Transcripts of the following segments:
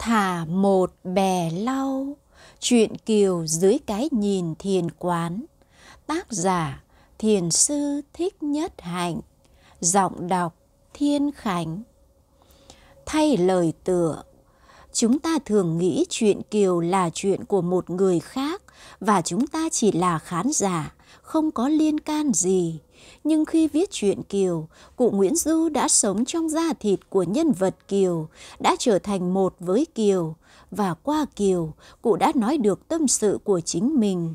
thả một bè lau chuyện kiều dưới cái nhìn thiền quán tác giả thiền sư thích nhất hạnh giọng đọc thiên khánh thay lời tựa chúng ta thường nghĩ chuyện kiều là chuyện của một người khác và chúng ta chỉ là khán giả không có liên can gì. Nhưng khi viết truyện Kiều, cụ Nguyễn Du đã sống trong da thịt của nhân vật Kiều, đã trở thành một với Kiều, và qua Kiều, cụ đã nói được tâm sự của chính mình.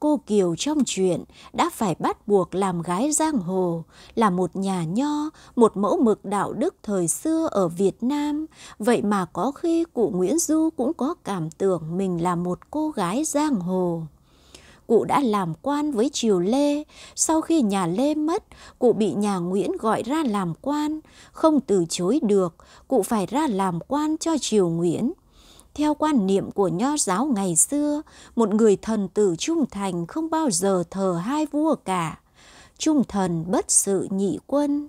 Cô Kiều trong truyện đã phải bắt buộc làm gái giang hồ, là một nhà nho, một mẫu mực đạo đức thời xưa ở Việt Nam. Vậy mà có khi cụ Nguyễn Du cũng có cảm tưởng mình là một cô gái giang hồ cụ đã làm quan với triều Lê. Sau khi nhà Lê mất, cụ bị nhà Nguyễn gọi ra làm quan, không từ chối được, cụ phải ra làm quan cho triều Nguyễn. Theo quan niệm của nho giáo ngày xưa, một người thần tử trung thành không bao giờ thờ hai vua cả. Trung thần bất sự nhị quân.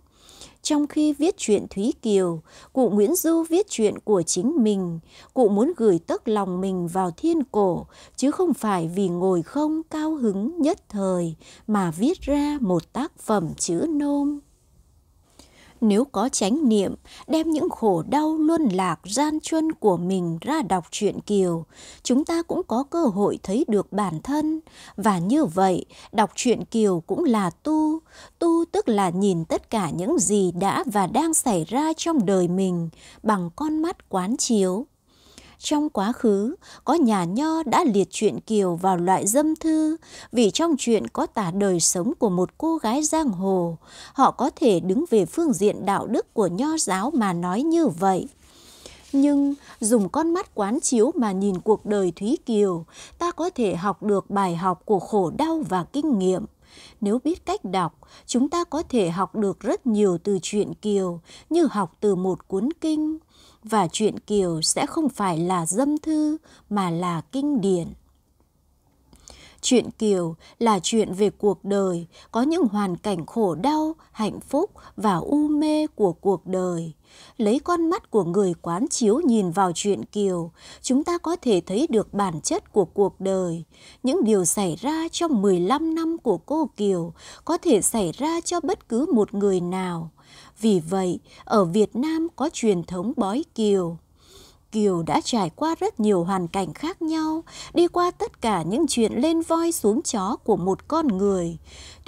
Trong khi viết truyện Thúy Kiều, cụ Nguyễn Du viết chuyện của chính mình, cụ muốn gửi tất lòng mình vào thiên cổ, chứ không phải vì ngồi không cao hứng nhất thời mà viết ra một tác phẩm chữ nôm nếu có chánh niệm, đem những khổ đau luân lạc gian truân của mình ra đọc truyện Kiều, chúng ta cũng có cơ hội thấy được bản thân. Và như vậy, đọc truyện Kiều cũng là tu, là nhìn tất cả những gì đã và đang xảy ra trong đời mình bằng con mắt quán chiếu trong quá khứ có nhà nho đã liệt chuyện kiều vào loại dâm thư vì trong chuyện có tả đời sống của một cô gái giang hồ họ có thể đứng về phương diện đạo đức của nho giáo mà nói như vậy nhưng dùng con mắt quán chiếu mà nhìn cuộc đời thúy kiều ta có thể học được bài học của khổ đau và kinh nghiệm nếu biết cách đọc, chúng ta có thể học được rất nhiều từ truyện Kiều như học từ một cuốn kinh. Và truyện Kiều sẽ không phải là dâm thư mà là kinh điển. Chuyện Kiều là chuyện về cuộc đời, có những hoàn cảnh khổ đau, hạnh phúc và u mê của cuộc đời lấy con mắt của người quán chiếu nhìn vào chuyện kiều, chúng ta có thể thấy được bản chất của cuộc đời. Những điều xảy ra trong 15 năm của cô Kiều có thể xảy ra cho bất cứ một người nào. Vì vậy, ở Việt Nam có truyền thống bói Kiều. Kiều đã trải qua rất nhiều hoàn cảnh khác nhau, đi qua tất cả những chuyện lên voi xuống chó của một con người.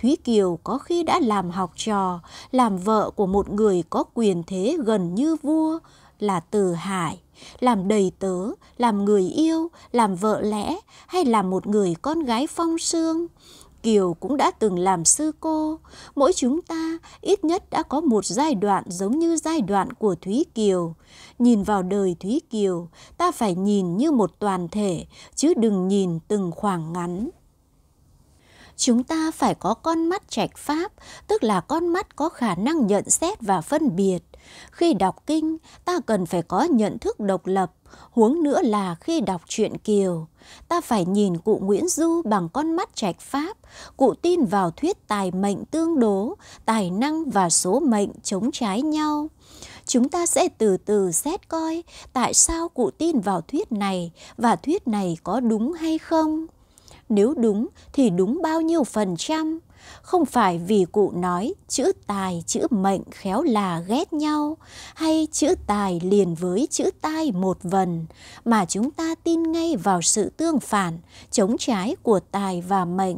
Thúy Kiều có khi đã làm học trò, làm vợ của một người có quyền thế gần như vua là Từ Hải, làm đầy tớ, làm người yêu, làm vợ lẽ hay làm một người con gái phong sương. Kiều cũng đã từng làm sư cô. Mỗi chúng ta ít nhất đã có một giai đoạn giống như giai đoạn của Thúy Kiều. Nhìn vào đời Thúy Kiều, ta phải nhìn như một toàn thể, chứ đừng nhìn từng khoảng ngắn chúng ta phải có con mắt trạch pháp, tức là con mắt có khả năng nhận xét và phân biệt. Khi đọc kinh, ta cần phải có nhận thức độc lập, huống nữa là khi đọc truyện Kiều. Ta phải nhìn cụ Nguyễn Du bằng con mắt trạch pháp, cụ tin vào thuyết tài mệnh tương đố, tài năng và số mệnh chống trái nhau chúng ta sẽ từ từ xét coi tại sao cụ tin vào thuyết này và thuyết này có đúng hay không nếu đúng thì đúng bao nhiêu phần trăm. Không phải vì cụ nói chữ tài, chữ mệnh khéo là ghét nhau hay chữ tài liền với chữ tai một vần mà chúng ta tin ngay vào sự tương phản, chống trái của tài và mệnh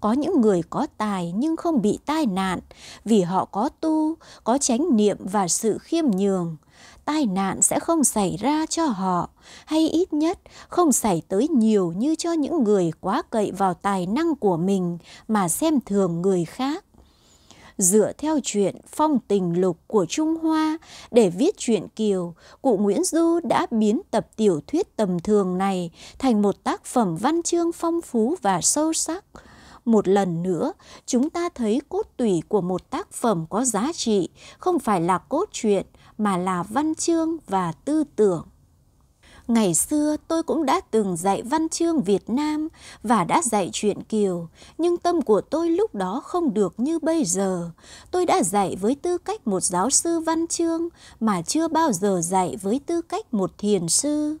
có những người có tài nhưng không bị tai nạn vì họ có tu, có chánh niệm và sự khiêm nhường tai nạn sẽ không xảy ra cho họ, hay ít nhất không xảy tới nhiều như cho những người quá cậy vào tài năng của mình mà xem thường người khác. Dựa theo chuyện Phong tình lục của Trung Hoa để viết truyện Kiều, cụ Nguyễn Du đã biến tập tiểu thuyết tầm thường này thành một tác phẩm văn chương phong phú và sâu sắc một lần nữa chúng ta thấy cốt tủy của một tác phẩm có giá trị không phải là cốt truyện mà là văn chương và tư tưởng. Ngày xưa tôi cũng đã từng dạy văn chương Việt Nam và đã dạy truyện Kiều, nhưng tâm của tôi lúc đó không được như bây giờ. Tôi đã dạy với tư cách một giáo sư văn chương mà chưa bao giờ dạy với tư cách một thiền sư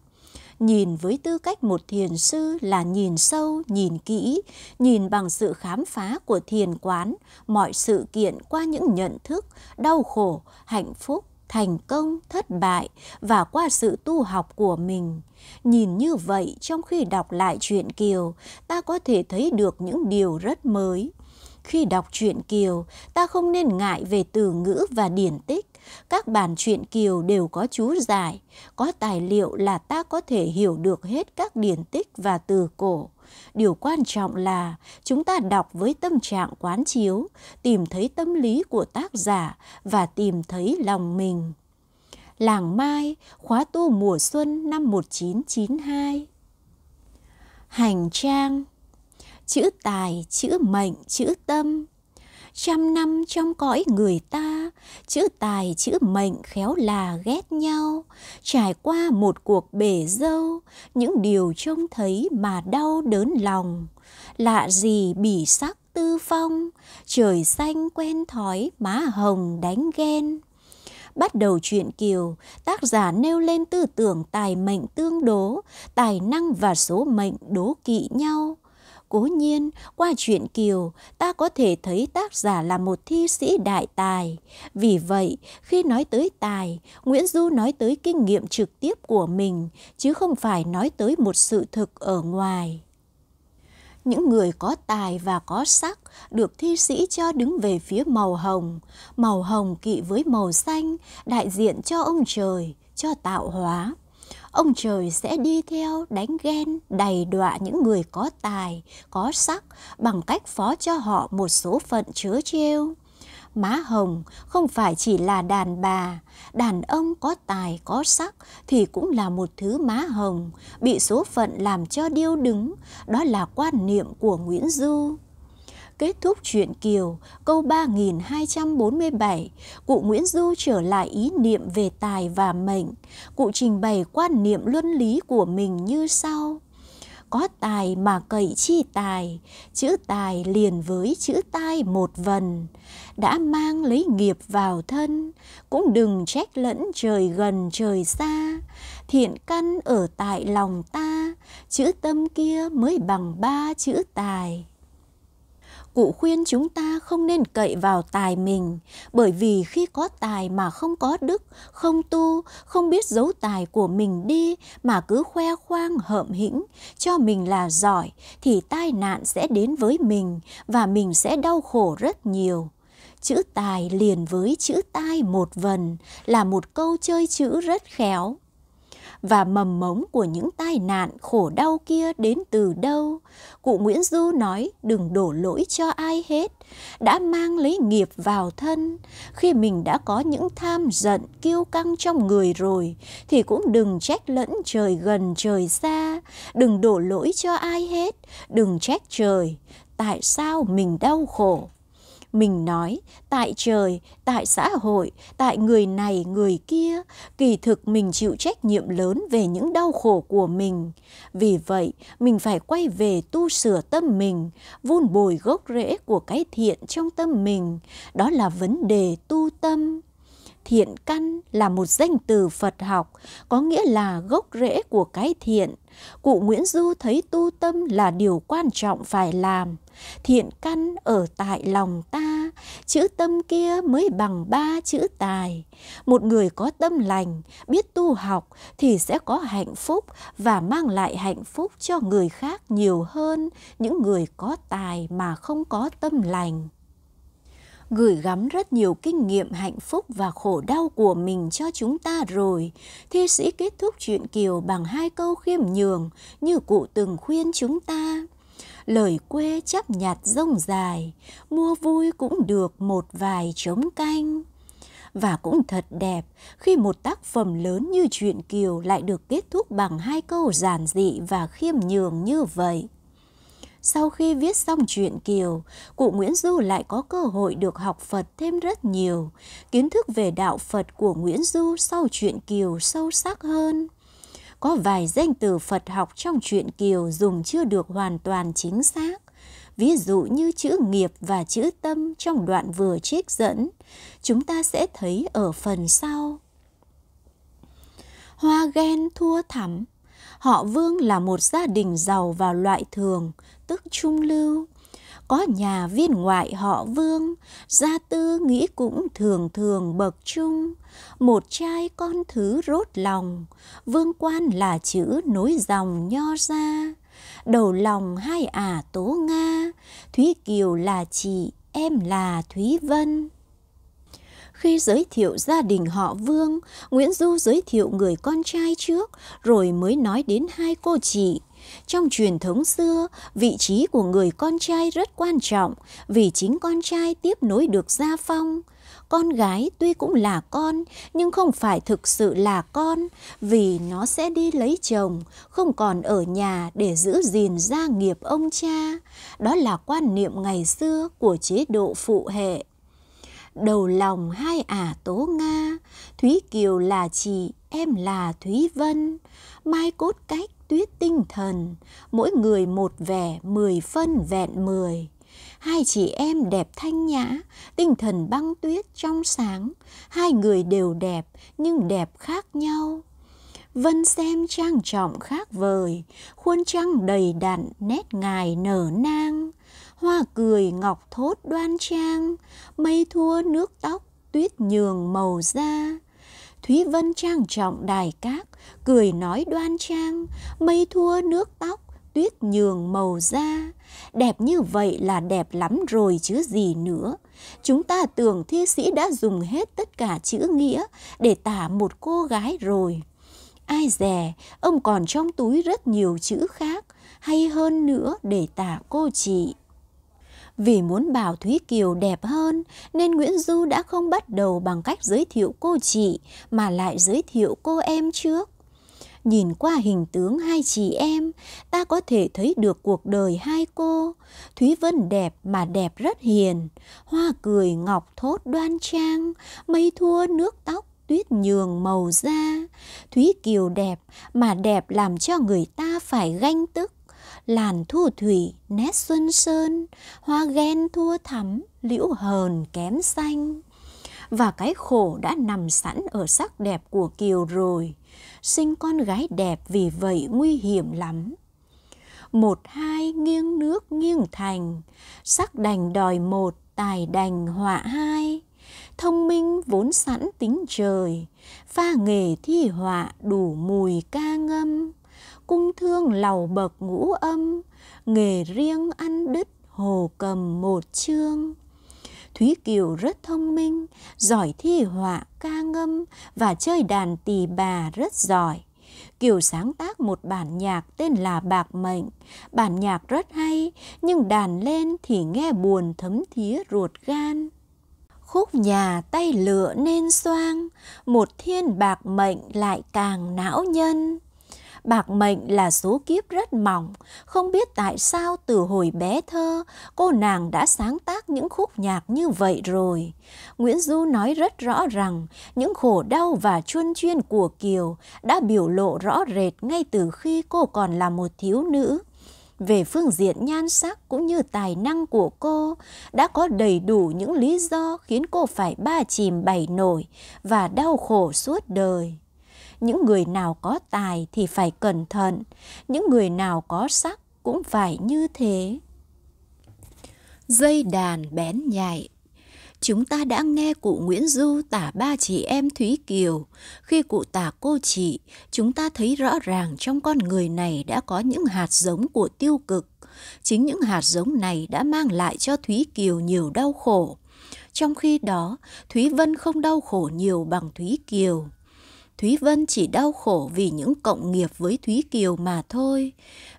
nhìn với tư cách một thiền sư là nhìn sâu, nhìn kỹ, nhìn bằng sự khám phá của thiền quán, mọi sự kiện qua những nhận thức, đau khổ, hạnh phúc, thành công, thất bại và qua sự tu học của mình. Nhìn như vậy trong khi đọc lại truyện Kiều, ta có thể thấy được những điều rất mới. Khi đọc truyện Kiều, ta không nên ngại về từ ngữ và điển tích. Các bản truyện Kiều đều có chú giải, có tài liệu là ta có thể hiểu được hết các điển tích và từ cổ điều quan trọng là chúng ta đọc với tâm trạng quán chiếu tìm thấy tâm lý của tác giả và tìm thấy lòng mình làng mai khóa tu mùa xuân năm 1992 hành trang chữ tài chữ mệnh chữ tâm trăm năm trong cõi người ta chữ tài chữ mệnh khéo là ghét nhau trải qua một cuộc bể dâu những điều trông thấy mà đau đớn lòng lạ gì bỉ sắc tư phong trời xanh quen thói má hồng đánh ghen bắt đầu truyện Kiều, tác giả nêu lên tư tưởng tài mệnh tương đố, tài năng và số mệnh đố kỵ nhau. Cố nhiên, qua chuyện Kiều, ta có thể thấy tác giả là một thi sĩ đại tài. Vì vậy, khi nói tới tài, Nguyễn Du nói tới kinh nghiệm trực tiếp của mình, chứ không phải nói tới một sự thực ở ngoài những người có tài và có sắc được thi sĩ cho đứng về phía màu hồng. Màu hồng kỵ với màu xanh, đại diện cho ông trời, cho tạo hóa ông trời sẽ đi theo đánh ghen đầy đọa những người có tài, có sắc bằng cách phó cho họ một số phận chớ trêu. Má hồng không phải chỉ là đàn bà, đàn ông có tài có sắc thì cũng là một thứ má hồng, bị số phận làm cho điêu đứng, đó là quan niệm của Nguyễn Du. Kết thúc truyện Kiều, câu 3247, cụ Nguyễn Du trở lại ý niệm về tài và mệnh. Cụ trình bày quan niệm luân lý của mình như sau. Có tài mà cậy chi tài, chữ tài liền với chữ tai một vần. Đã mang lấy nghiệp vào thân, cũng đừng trách lẫn trời gần trời xa. Thiện căn ở tại lòng ta, chữ tâm kia mới bằng ba chữ tài cụ khuyên chúng ta không nên cậy vào tài mình, bởi vì khi có tài mà không có đức, không tu, không biết giấu tài của mình đi mà cứ khoe khoang hợm hĩnh, cho mình là giỏi thì tai nạn sẽ đến với mình và mình sẽ đau khổ rất nhiều chữ tài liền với chữ tai một vần là một câu chơi chữ rất khéo và mầm mống của những tai nạn khổ đau kia đến từ đâu. Cụ Nguyễn Du nói đừng đổ lỗi cho ai hết, đã mang lấy nghiệp vào thân. Khi mình đã có những tham giận kiêu căng trong người rồi thì cũng đừng trách lẫn trời gần trời xa, đừng đổ lỗi cho ai hết, đừng trách trời. Tại sao mình đau khổ? mình nói tại trời tại xã hội tại người này người kia kỳ thực mình chịu trách nhiệm lớn về những đau khổ của mình vì vậy mình phải quay về tu sửa tâm mình vun bồi gốc rễ của cái thiện trong tâm mình đó là vấn đề tu tâm thiện căn là một danh từ Phật học, có nghĩa là gốc rễ của cái thiện. Cụ Nguyễn Du thấy tu tâm là điều quan trọng phải làm thiện căn ở tại lòng ta chữ tâm kia mới bằng ba chữ tài một người có tâm lành biết tu học thì sẽ có hạnh phúc và mang lại hạnh phúc cho người khác nhiều hơn những người có tài mà không có tâm lành gửi gắm rất nhiều kinh nghiệm hạnh phúc và khổ đau của mình cho chúng ta rồi. Thi sĩ kết thúc chuyện Kiều bằng hai câu khiêm nhường như cụ từng khuyên chúng ta lời quê chắc nhạt rông dài, mua vui cũng được một vài trống canh. Và cũng thật đẹp khi một tác phẩm lớn như truyện Kiều lại được kết thúc bằng hai câu giản dị và khiêm nhường như vậy. Sau khi viết xong truyện Kiều, cụ Nguyễn Du lại có cơ hội được học Phật thêm rất nhiều. Kiến thức về đạo Phật của Nguyễn Du sau truyện Kiều sâu sắc hơn có vài danh từ Phật học trong truyện Kiều dùng chưa được hoàn toàn chính xác. Ví dụ như chữ nghiệp và chữ tâm trong đoạn vừa trích dẫn, chúng ta sẽ thấy ở phần sau. Hoa ghen thua thắm Họ Vương là một gia đình giàu và loại thường, tức trung lưu có nhà viên ngoại họ vương gia tư nghĩ cũng thường thường bậc trung một trai con thứ rốt lòng vương quan là chữ nối dòng nho ra đầu lòng hai ả à tố nga thúy kiều là chị em là thúy vân khi giới thiệu gia đình họ Vương, Nguyễn Du giới thiệu người con trai trước, rồi mới nói đến hai cô chị trong truyền thống xưa, vị trí của người con trai rất quan trọng vì chính con trai tiếp nối được gia phong. Con gái tuy cũng là con nhưng không phải thực sự là con vì nó sẽ đi lấy chồng, không còn ở nhà để giữ gìn gia nghiệp ông cha. Đó là quan niệm ngày xưa của chế độ phụ hệ đầu lòng hai ả tố nga thúy kiều là chị em là thúy vân mai cốt cách tuyết tinh thần, mỗi người một vẻ mười phân vẹn mười. Hai chị em đẹp thanh nhã, tinh thần băng tuyết trong sáng, hai người đều đẹp nhưng đẹp khác nhau. Vân xem trang trọng khác vời, khuôn trăng đầy đặn nét ngài nở nang, hoa cười ngọc thốt đoan trang, mây thua nước tóc tuyết nhường màu da Thúy Vân trang trọng đài cát, cười nói đoan trang, mây thua nước tóc, tuyết nhường màu da. Đẹp như vậy là đẹp lắm rồi chứ gì nữa. Chúng ta tưởng thi sĩ đã dùng hết tất cả chữ nghĩa để tả một cô gái rồi. Ai dè, ông còn trong túi rất nhiều chữ khác, hay hơn nữa để tả cô chị. Vì muốn bảo Thúy Kiều đẹp hơn nên Nguyễn Du đã không bắt đầu bằng cách giới thiệu cô chị mà lại giới thiệu cô em trước. Nhìn qua hình tướng hai chị em, ta có thể thấy được cuộc đời hai cô. Thúy Vân đẹp mà đẹp rất hiền, hoa cười ngọc thốt đoan trang, mây thua nước tóc tuyết nhường màu da. Thúy Kiều đẹp mà đẹp làm cho người ta phải ganh tức làn thu thủy nét xuân sơn hoa ghen thua thắm liễu hờn kém xanh và cái khổ đã nằm sẵn ở sắc đẹp của kiều rồi sinh con gái đẹp vì vậy nguy hiểm lắm một hai nghiêng nước nghiêng thành sắc đành đòi một tài đành họa hai thông minh vốn sẵn tính trời pha nghề thi họa đủ mùi ca ngâm cung thương lầu bậc ngũ âm, nghề riêng ăn đứt hồ cầm một chương. Thúy Kiều rất thông minh, giỏi thi họa, ca ngâm và chơi đàn tỳ bà rất giỏi. Kiều sáng tác một bản nhạc tên là Bạc Mệnh. Bản nhạc rất hay, nhưng đàn lên thì nghe buồn thấm thía ruột gan. Khúc nhà tay lựa nên xoang, một thiên bạc mệnh lại càng não nhân bạc mệnh là số kiếp rất mỏng, không biết tại sao từ hồi bé thơ cô nàng đã sáng tác những khúc nhạc như vậy rồi. Nguyễn Du nói rất rõ rằng những khổ đau và chuân chuyên của Kiều đã biểu lộ rõ rệt ngay từ khi cô còn là một thiếu nữ về phương diện nhan sắc cũng như tài năng của cô đã có đầy đủ những lý do khiến cô phải ba chìm bảy nổi và đau khổ suốt đời những người nào có tài thì phải cẩn thận, những người nào có sắc cũng phải như thế. Dây đàn bén nhạy Chúng ta đã nghe cụ Nguyễn Du tả ba chị em Thúy Kiều. Khi cụ tả cô chị, chúng ta thấy rõ ràng trong con người này đã có những hạt giống của tiêu cực. Chính những hạt giống này đã mang lại cho Thúy Kiều nhiều đau khổ. Trong khi đó, Thúy Vân không đau khổ nhiều bằng Thúy Kiều. Thúy Vân chỉ đau khổ vì những cộng nghiệp với Thúy Kiều mà thôi.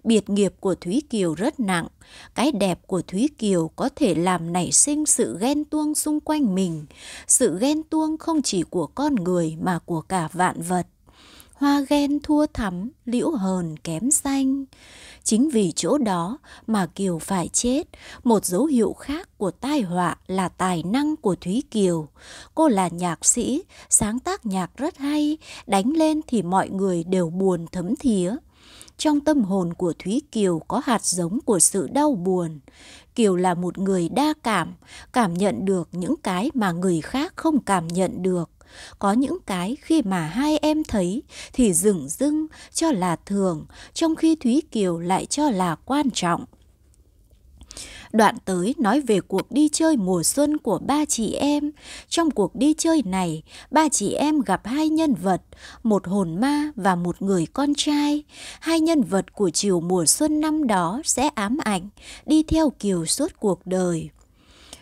Biệt nghiệp của Thúy Kiều rất nặng, cái đẹp của Thúy Kiều có thể làm nảy sinh sự ghen tuông xung quanh mình, sự ghen tuông không chỉ của con người mà của cả vạn vật hoa ghen thua thắm, liễu hờn kém xanh. Chính vì chỗ đó mà Kiều phải chết, một dấu hiệu khác của tai họa là tài năng của Thúy Kiều. Cô là nhạc sĩ, sáng tác nhạc rất hay, đánh lên thì mọi người đều buồn thấm thía. Trong tâm hồn của Thúy Kiều có hạt giống của sự đau buồn. Kiều là một người đa cảm, cảm nhận được những cái mà người khác không cảm nhận được có những cái khi mà hai em thấy thì dửng dưng cho là thường, trong khi Thúy Kiều lại cho là quan trọng. Đoạn tới nói về cuộc đi chơi mùa xuân của ba chị em. Trong cuộc đi chơi này, ba chị em gặp hai nhân vật, một hồn ma và một người con trai. Hai nhân vật của chiều mùa xuân năm đó sẽ ám ảnh, đi theo Kiều suốt cuộc đời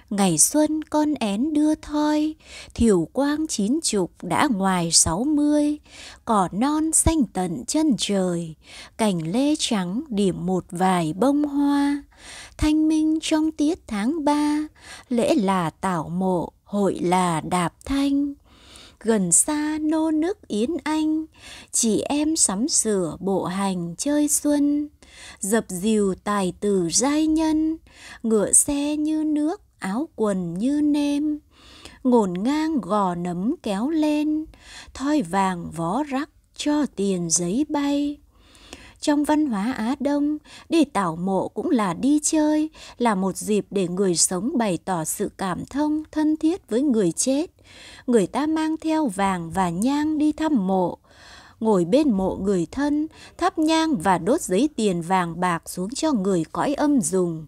ngày xuân con én đưa thoi, thiểu quang chín chục đã ngoài sáu mươi, cỏ non xanh tận chân trời, cành lê trắng điểm một vài bông hoa. Thanh minh trong tiết tháng ba, lễ là tảo mộ, hội là đạp thanh gần xa nô nước yến anh chị em sắm sửa bộ hành chơi xuân dập dìu tài tử giai nhân ngựa xe như nước áo quần như nêm ngổn ngang gò nấm kéo lên thoi vàng vó rắc cho tiền giấy bay trong văn hóa á đông đi tảo mộ cũng là đi chơi là một dịp để người sống bày tỏ sự cảm thông thân thiết với người chết người ta mang theo vàng và nhang đi thăm mộ ngồi bên mộ người thân thắp nhang và đốt giấy tiền vàng bạc xuống cho người cõi âm dùng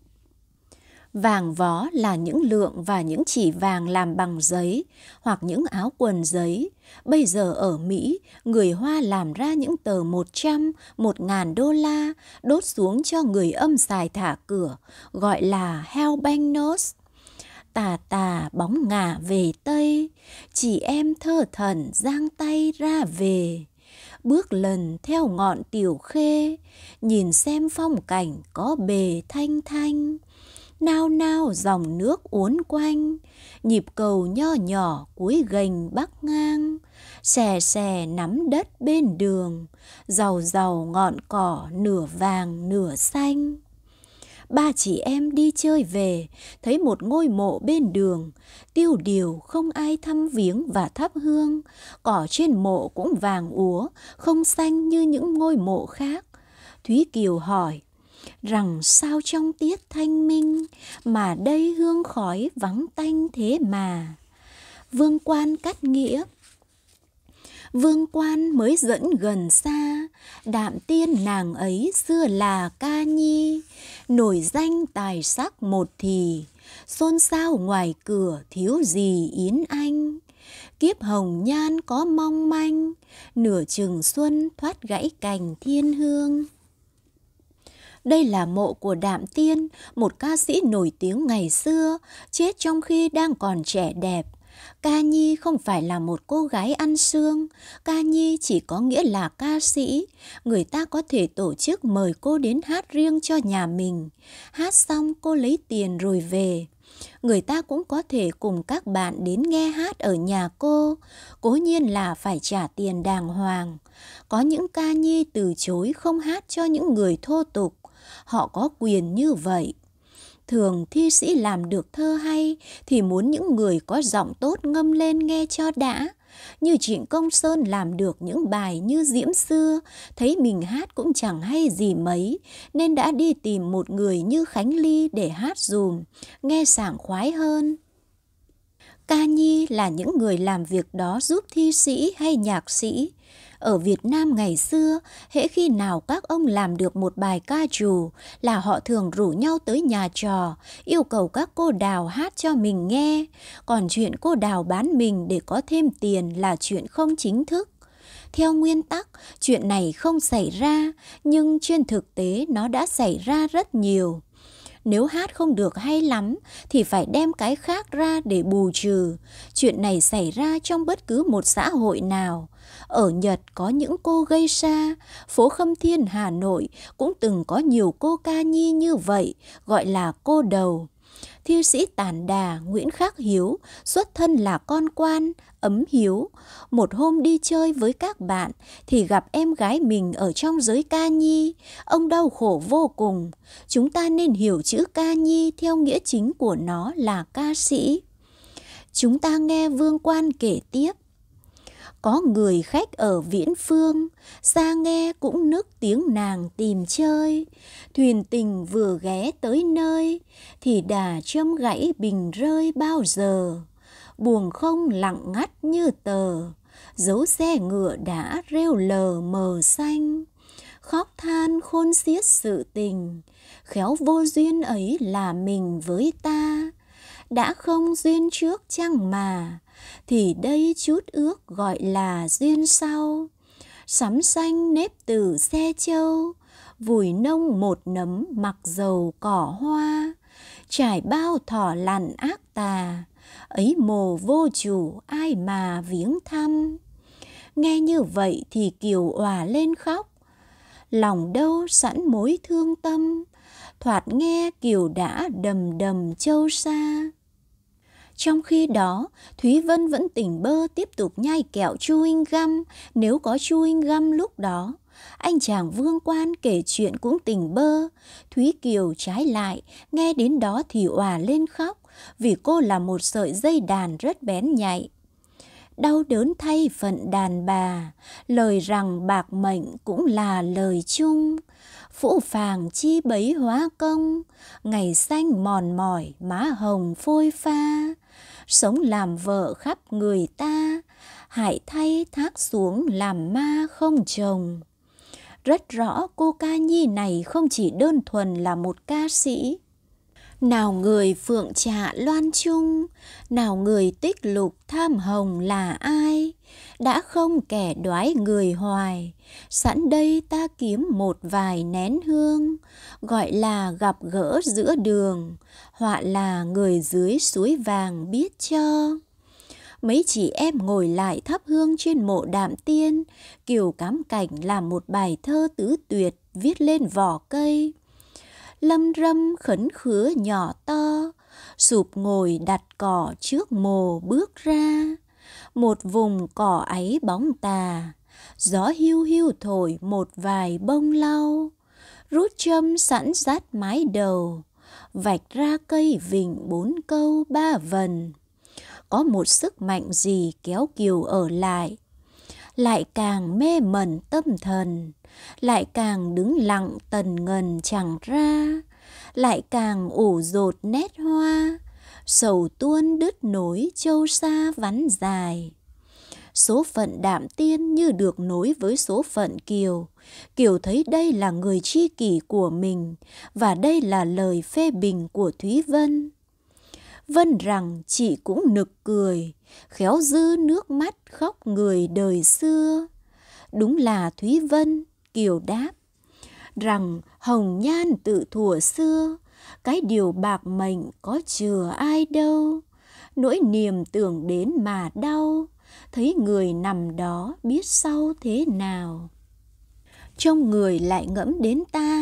Vàng vó là những lượng và những chỉ vàng làm bằng giấy hoặc những áo quần giấy. Bây giờ ở Mỹ, người Hoa làm ra những tờ 100, 1.000 đô la đốt xuống cho người âm xài thả cửa, gọi là hell banknotes tà tà bóng ngả về tây chị em thơ thần giang tay ra về bước lần theo ngọn tiểu khê nhìn xem phong cảnh có bề thanh thanh nao nao dòng nước uốn quanh, nhịp cầu nho nhỏ cuối gành bắc ngang, xè xè nắm đất bên đường, giàu giàu ngọn cỏ nửa vàng nửa xanh. Ba chị em đi chơi về, thấy một ngôi mộ bên đường, tiêu điều không ai thăm viếng và thắp hương, cỏ trên mộ cũng vàng úa, không xanh như những ngôi mộ khác. Thúy Kiều hỏi, rằng sao trong tiết thanh minh mà đây hương khói vắng tanh thế mà vương quan cắt nghĩa vương quan mới dẫn gần xa đạm tiên nàng ấy xưa là ca nhi nổi danh tài sắc một thì xôn xao ngoài cửa thiếu gì yến anh kiếp hồng nhan có mong manh nửa chừng xuân thoát gãy cành thiên hương đây là mộ của Đạm Tiên, một ca sĩ nổi tiếng ngày xưa, chết trong khi đang còn trẻ đẹp. Ca Nhi không phải là một cô gái ăn xương, Ca Nhi chỉ có nghĩa là ca sĩ. Người ta có thể tổ chức mời cô đến hát riêng cho nhà mình. Hát xong cô lấy tiền rồi về. Người ta cũng có thể cùng các bạn đến nghe hát ở nhà cô, cố nhiên là phải trả tiền đàng hoàng. Có những ca nhi từ chối không hát cho những người thô tục, họ có quyền như vậy thường thi sĩ làm được thơ hay thì muốn những người có giọng tốt ngâm lên nghe cho đã như trịnh công sơn làm được những bài như diễm xưa thấy mình hát cũng chẳng hay gì mấy nên đã đi tìm một người như khánh ly để hát dùm nghe sảng khoái hơn ca nhi là những người làm việc đó giúp thi sĩ hay nhạc sĩ ở Việt Nam ngày xưa, hễ khi nào các ông làm được một bài ca trù là họ thường rủ nhau tới nhà trò, yêu cầu các cô đào hát cho mình nghe. Còn chuyện cô đào bán mình để có thêm tiền là chuyện không chính thức. Theo nguyên tắc, chuyện này không xảy ra, nhưng trên thực tế nó đã xảy ra rất nhiều nếu hát không được hay lắm thì phải đem cái khác ra để bù trừ. Chuyện này xảy ra trong bất cứ một xã hội nào. Ở Nhật có những cô gây sa, phố Khâm Thiên Hà Nội cũng từng có nhiều cô ca nhi như vậy, gọi là cô đầu. Thi sĩ tản đà Nguyễn Khắc Hiếu, xuất thân là con quan, ấm hiếu. Một hôm đi chơi với các bạn thì gặp em gái mình ở trong giới ca nhi. Ông đau khổ vô cùng. Chúng ta nên hiểu chữ ca nhi theo nghĩa chính của nó là ca sĩ. Chúng ta nghe Vương Quan kể tiếp có người khách ở viễn phương, xa nghe cũng nức tiếng nàng tìm chơi. Thuyền tình vừa ghé tới nơi, thì đà châm gãy bình rơi bao giờ. Buồng không lặng ngắt như tờ, dấu xe ngựa đã rêu lờ mờ xanh. Khóc than khôn xiết sự tình, khéo vô duyên ấy là mình với ta. Đã không duyên trước chăng mà, thì đây chút ước gọi là duyên sau sắm xanh nếp từ xe châu vùi nông một nấm mặc dầu cỏ hoa trải bao thỏ lằn ác tà ấy mồ vô chủ ai mà viếng thăm nghe như vậy thì kiều òa lên khóc lòng đâu sẵn mối thương tâm thoạt nghe kiều đã đầm đầm châu xa trong khi đó, Thúy Vân vẫn tỉnh bơ tiếp tục nhai kẹo chewing gum nếu có chewing gum lúc đó. Anh chàng Vương Quan kể chuyện cũng tỉnh bơ. Thúy Kiều trái lại, nghe đến đó thì òa lên khóc vì cô là một sợi dây đàn rất bén nhạy. Đau đớn thay phận đàn bà, lời rằng bạc mệnh cũng là lời chung. Phũ phàng chi bấy hóa công, ngày xanh mòn mỏi, má hồng phôi pha sống làm vợ khắp người ta, hãy thay thác xuống làm ma không chồng. Rất rõ cô ca nhi này không chỉ đơn thuần là một ca sĩ. Nào người Phượng Trạ Loan Trung, nào người Tích Lục Tham Hồng là ai? đã không kẻ đoái người hoài sẵn đây ta kiếm một vài nén hương gọi là gặp gỡ giữa đường họa là người dưới suối vàng biết cho mấy chị em ngồi lại thắp hương trên mộ đạm tiên kiều cám cảnh làm một bài thơ tứ tuyệt viết lên vỏ cây lâm râm khấn khứa nhỏ to sụp ngồi đặt cỏ trước mồ bước ra một vùng cỏ ấy bóng tà gió hiu hiu thổi một vài bông lau rút châm sẵn rát mái đầu vạch ra cây vịnh bốn câu ba vần có một sức mạnh gì kéo kiều ở lại lại càng mê mẩn tâm thần lại càng đứng lặng tần ngần chẳng ra lại càng ủ rột nét hoa sầu tuôn đứt nối châu xa vắn dài số phận đạm tiên như được nối với số phận kiều kiều thấy đây là người tri kỷ của mình và đây là lời phê bình của thúy vân vân rằng chị cũng nực cười khéo dư nước mắt khóc người đời xưa đúng là thúy vân kiều đáp rằng hồng nhan tự thủa xưa cái điều bạc mệnh có chừa ai đâu nỗi niềm tưởng đến mà đau thấy người nằm đó biết sau thế nào trong người lại ngẫm đến ta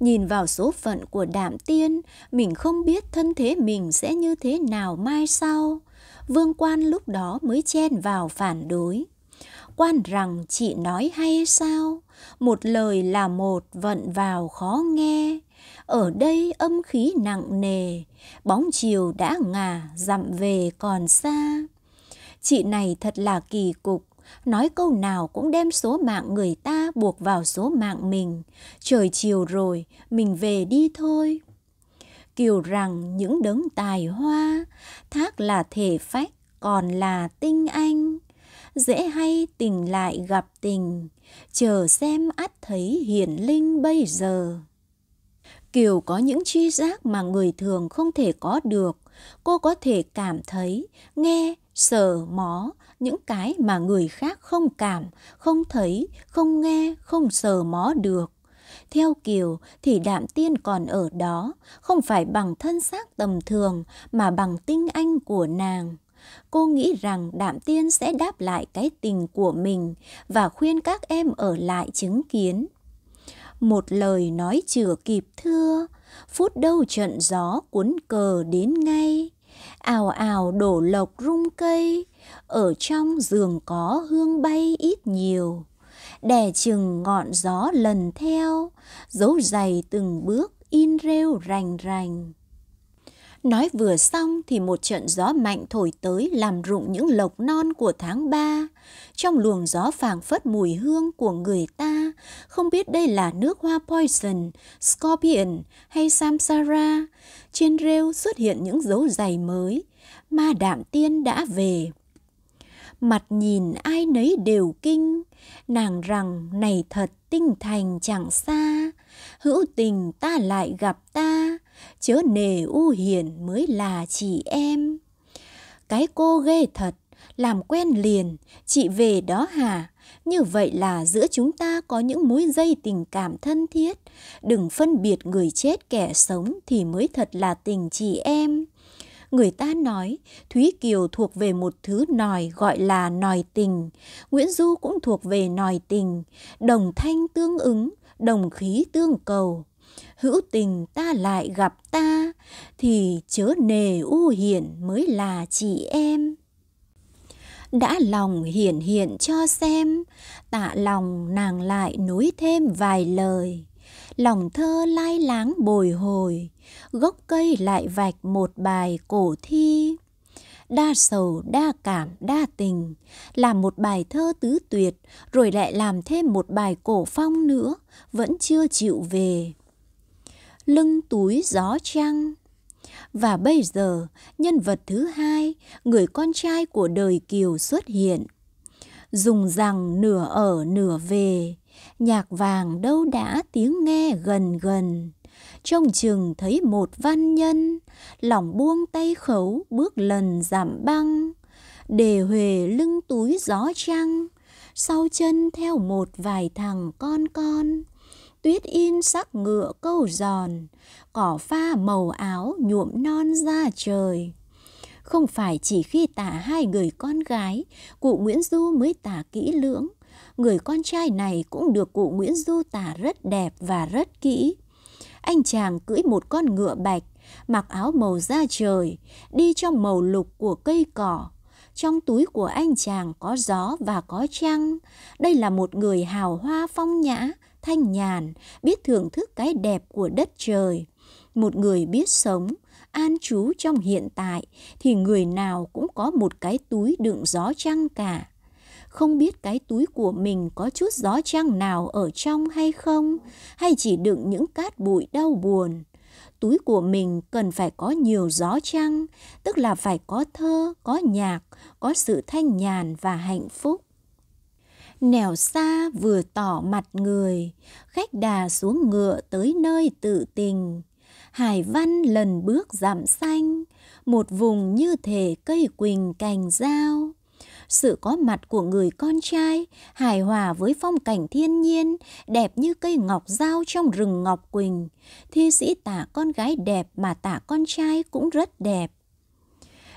nhìn vào số phận của đạm tiên mình không biết thân thế mình sẽ như thế nào mai sau vương quan lúc đó mới chen vào phản đối quan rằng chị nói hay sao một lời là một vận vào khó nghe. Ở đây âm khí nặng nề, bóng chiều đã ngả dặm về còn xa. Chị này thật là kỳ cục, nói câu nào cũng đem số mạng người ta buộc vào số mạng mình. Trời chiều rồi, mình về đi thôi. Kiều rằng những đấng tài hoa, thác là thể phách, còn là tinh anh. Dễ hay tình lại gặp tình, chờ xem ắt thấy hiển linh bây giờ. Kiều có những tri giác mà người thường không thể có được. Cô có thể cảm thấy, nghe, sờ, mó, những cái mà người khác không cảm, không thấy, không nghe, không sờ mó được. Theo Kiều thì đạm tiên còn ở đó, không phải bằng thân xác tầm thường mà bằng tinh anh của nàng. Cô nghĩ rằng Đạm Tiên sẽ đáp lại cái tình của mình và khuyên các em ở lại chứng kiến. Một lời nói chừa kịp thưa, phút đâu trận gió cuốn cờ đến ngay. Ào ào đổ lộc rung cây, ở trong giường có hương bay ít nhiều đè chừng ngọn gió lần theo dấu giày từng bước in rêu rành rành Nói vừa xong thì một trận gió mạnh thổi tới làm rụng những lộc non của tháng ba. Trong luồng gió phảng phất mùi hương của người ta, không biết đây là nước hoa poison, scorpion hay samsara. Trên rêu xuất hiện những dấu giày mới. Ma đạm tiên đã về. Mặt nhìn ai nấy đều kinh, nàng rằng này thật tinh thành chẳng xa, hữu tình ta lại gặp ta chớ nề u hiền mới là chị em cái cô ghê thật làm quen liền chị về đó hả như vậy là giữa chúng ta có những mối dây tình cảm thân thiết đừng phân biệt người chết kẻ sống thì mới thật là tình chị em người ta nói thúy kiều thuộc về một thứ nòi gọi là nòi tình nguyễn du cũng thuộc về nòi tình đồng thanh tương ứng đồng khí tương cầu hữu tình ta lại gặp ta thì chớ nề u hiển mới là chị em đã lòng hiển hiện cho xem tạ lòng nàng lại nối thêm vài lời lòng thơ lai láng bồi hồi gốc cây lại vạch một bài cổ thi đa sầu đa cảm đa tình làm một bài thơ tứ tuyệt rồi lại làm thêm một bài cổ phong nữa vẫn chưa chịu về lưng túi gió trăng. Và bây giờ, nhân vật thứ hai, người con trai của đời Kiều xuất hiện. Dùng rằng nửa ở nửa về, nhạc vàng đâu đã tiếng nghe gần gần. Trông chừng thấy một văn nhân, lòng buông tay khấu bước lần giảm băng. Đề huề lưng túi gió trăng, sau chân theo một vài thằng con con tuyết in sắc ngựa câu giòn, cỏ pha màu áo nhuộm non ra trời. Không phải chỉ khi tả hai người con gái, cụ Nguyễn Du mới tả kỹ lưỡng, người con trai này cũng được cụ Nguyễn Du tả rất đẹp và rất kỹ. Anh chàng cưỡi một con ngựa bạch, mặc áo màu da trời, đi trong màu lục của cây cỏ. Trong túi của anh chàng có gió và có trăng. Đây là một người hào hoa phong nhã, thanh nhàn, biết thưởng thức cái đẹp của đất trời. Một người biết sống, an trú trong hiện tại thì người nào cũng có một cái túi đựng gió trăng cả. Không biết cái túi của mình có chút gió trăng nào ở trong hay không, hay chỉ đựng những cát bụi đau buồn túi của mình cần phải có nhiều gió trăng, tức là phải có thơ, có nhạc, có sự thanh nhàn và hạnh phúc nẻo xa vừa tỏ mặt người, khách đà xuống ngựa tới nơi tự tình. Hải văn lần bước giảm xanh, một vùng như thể cây quỳnh cành dao. Sự có mặt của người con trai hài hòa với phong cảnh thiên nhiên, đẹp như cây ngọc dao trong rừng ngọc quỳnh. Thi sĩ tả con gái đẹp mà tả con trai cũng rất đẹp.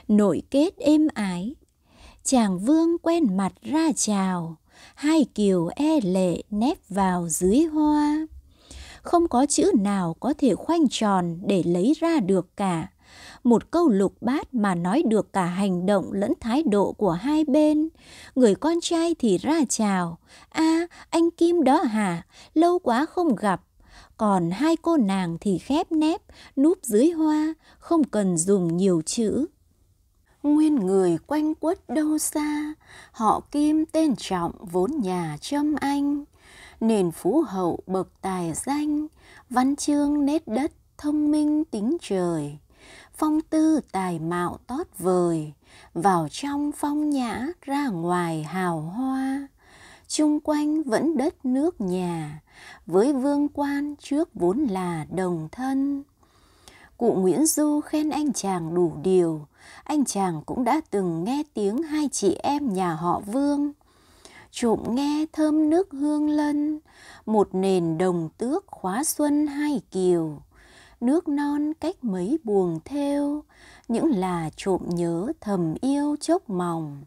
Nội kết êm ái, chàng vương quen mặt ra chào hai kiều e lệ nép vào dưới hoa. Không có chữ nào có thể khoanh tròn để lấy ra được cả. Một câu lục bát mà nói được cả hành động lẫn thái độ của hai bên. Người con trai thì ra chào. a à, anh Kim đó hả? Lâu quá không gặp còn hai cô nàng thì khép nép, núp dưới hoa, không cần dùng nhiều chữ nguyên người quanh quất đâu xa họ kim tên trọng vốn nhà trâm anh nền phú hậu bậc tài danh văn chương nét đất thông minh tính trời phong tư tài mạo tót vời vào trong phong nhã ra ngoài hào hoa chung quanh vẫn đất nước nhà với vương quan trước vốn là đồng thân cụ nguyễn du khen anh chàng đủ điều anh chàng cũng đã từng nghe tiếng hai chị em nhà họ Vương. Trộm nghe thơm nước hương lân, một nền đồng tước khóa xuân hai kiều. Nước non cách mấy buồng theo, những là trộm nhớ thầm yêu chốc mòng.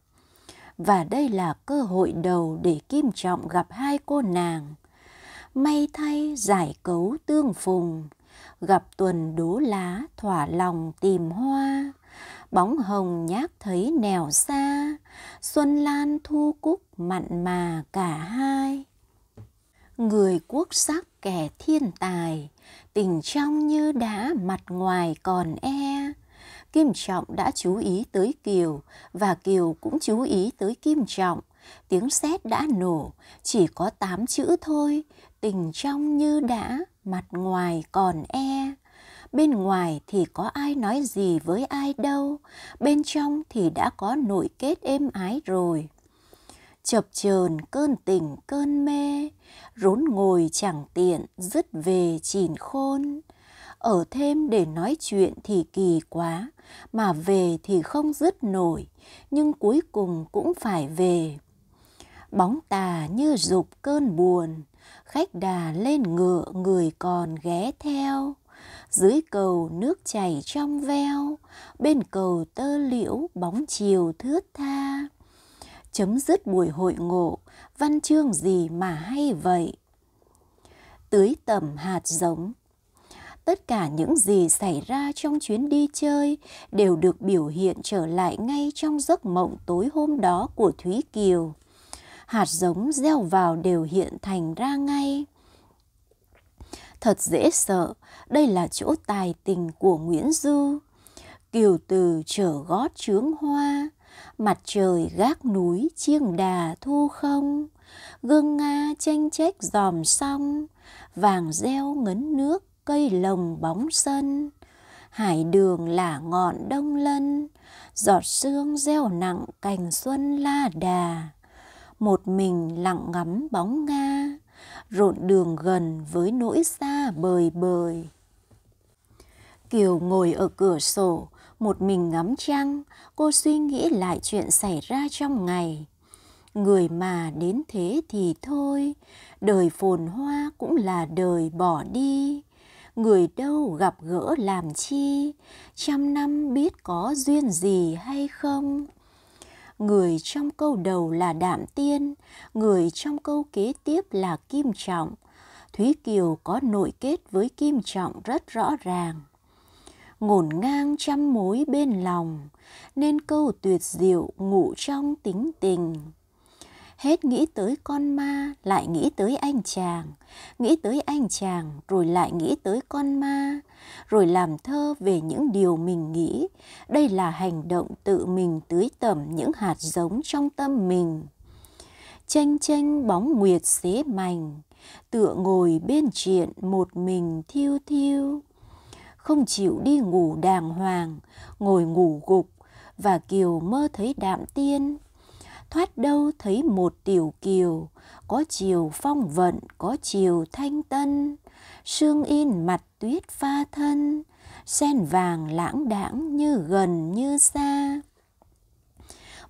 Và đây là cơ hội đầu để Kim Trọng gặp hai cô nàng. May thay giải cấu tương phùng, gặp tuần đố lá thỏa lòng tìm hoa bóng hồng nhác thấy nẻo xa xuân lan thu cúc mặn mà cả hai người quốc sắc kẻ thiên tài tình trong như đá mặt ngoài còn e kim trọng đã chú ý tới kiều và kiều cũng chú ý tới kim trọng tiếng sét đã nổ chỉ có tám chữ thôi tình trong như đã mặt ngoài còn e bên ngoài thì có ai nói gì với ai đâu bên trong thì đã có nội kết êm ái rồi chập chờn cơn tình cơn mê rốn ngồi chẳng tiện dứt về chìn khôn ở thêm để nói chuyện thì kỳ quá mà về thì không dứt nổi nhưng cuối cùng cũng phải về bóng tà như dục cơn buồn khách đà lên ngựa người còn ghé theo dưới cầu nước chảy trong veo bên cầu tơ liễu bóng chiều thướt tha chấm dứt buổi hội ngộ văn chương gì mà hay vậy tưới tẩm hạt giống tất cả những gì xảy ra trong chuyến đi chơi đều được biểu hiện trở lại ngay trong giấc mộng tối hôm đó của thúy kiều hạt giống gieo vào đều hiện thành ra ngay thật dễ sợ, đây là chỗ tài tình của Nguyễn Du. Kiều từ trở gót trướng hoa, mặt trời gác núi chiêng đà thu không, gương Nga tranh trách dòm sông, vàng reo ngấn nước cây lồng bóng sân. Hải đường là ngọn đông lân, giọt sương reo nặng cành xuân la đà. Một mình lặng ngắm bóng Nga, rộn đường gần với nỗi xa bời bời. Kiều ngồi ở cửa sổ, một mình ngắm trăng, cô suy nghĩ lại chuyện xảy ra trong ngày. Người mà đến thế thì thôi, đời phồn hoa cũng là đời bỏ đi. Người đâu gặp gỡ làm chi, trăm năm biết có duyên gì hay không người trong câu đầu là Đạm Tiên, người trong câu kế tiếp là Kim Trọng. Thúy Kiều có nội kết với Kim Trọng rất rõ ràng. Ngổn ngang trăm mối bên lòng, nên câu tuyệt diệu ngụ trong tính tình hết nghĩ tới con ma lại nghĩ tới anh chàng nghĩ tới anh chàng rồi lại nghĩ tới con ma rồi làm thơ về những điều mình nghĩ đây là hành động tự mình tưới tẩm những hạt giống trong tâm mình chênh chênh bóng nguyệt xế mành tựa ngồi bên triện một mình thiêu thiêu không chịu đi ngủ đàng hoàng ngồi ngủ gục và kiều mơ thấy đạm tiên thoát đâu thấy một tiểu kiều, có chiều phong vận, có chiều thanh tân, sương in mặt tuyết pha thân, sen vàng lãng đãng như gần như xa.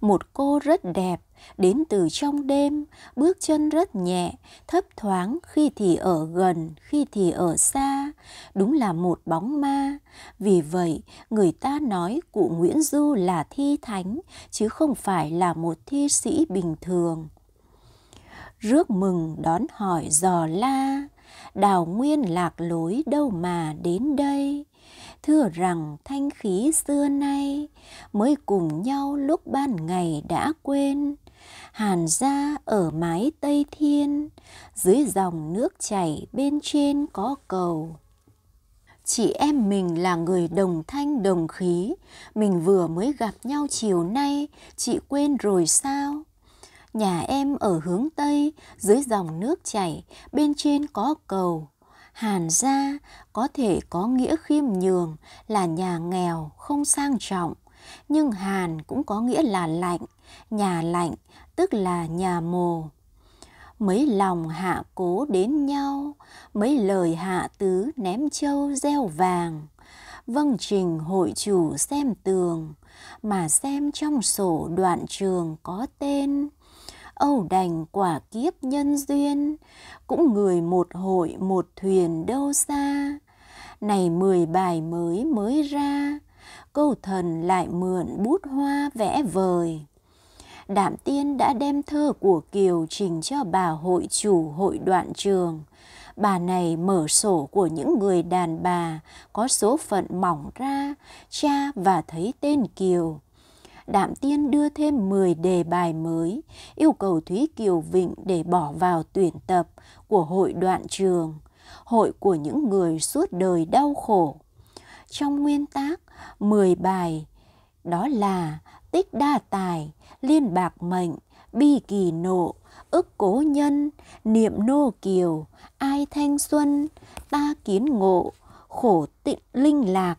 Một cô rất đẹp, đến từ trong đêm, bước chân rất nhẹ, thấp thoáng khi thì ở gần, khi thì ở xa đúng là một bóng ma vì vậy người ta nói cụ nguyễn du là thi thánh chứ không phải là một thi sĩ bình thường rước mừng đón hỏi dò la đào nguyên lạc lối đâu mà đến đây thưa rằng thanh khí xưa nay mới cùng nhau lúc ban ngày đã quên hàn ra ở mái Tây Thiên, dưới dòng nước chảy bên trên có cầu. Chị em mình là người đồng thanh đồng khí, mình vừa mới gặp nhau chiều nay, chị quên rồi sao? Nhà em ở hướng Tây, dưới dòng nước chảy, bên trên có cầu, Hàn gia có thể có nghĩa khiêm nhường là nhà nghèo không sang trọng, nhưng Hàn cũng có nghĩa là lạnh, nhà lạnh tức là nhà mồ. Mấy lòng hạ cố đến nhau, mấy lời hạ tứ ném châu gieo vàng. Vâng trình hội chủ xem tường, mà xem trong sổ đoạn trường có tên âu đành quả kiếp nhân duyên cũng người một hội một thuyền đâu xa này mười bài mới mới ra câu thần lại mượn bút hoa vẽ vời Đạm Tiên đã đem thơ của Kiều trình cho bà hội chủ hội đoạn trường. Bà này mở sổ của những người đàn bà có số phận mỏng ra, cha và thấy tên Kiều. Đạm Tiên đưa thêm 10 đề bài mới, yêu cầu Thúy Kiều Vịnh để bỏ vào tuyển tập của hội đoạn trường, hội của những người suốt đời đau khổ. Trong nguyên tác, 10 bài, đó là tích đa tài, liên bạc mệnh, bi kỳ nộ, ức cố nhân, niệm nô kiều, ai thanh xuân, ta kiến ngộ, khổ tịnh linh lạc,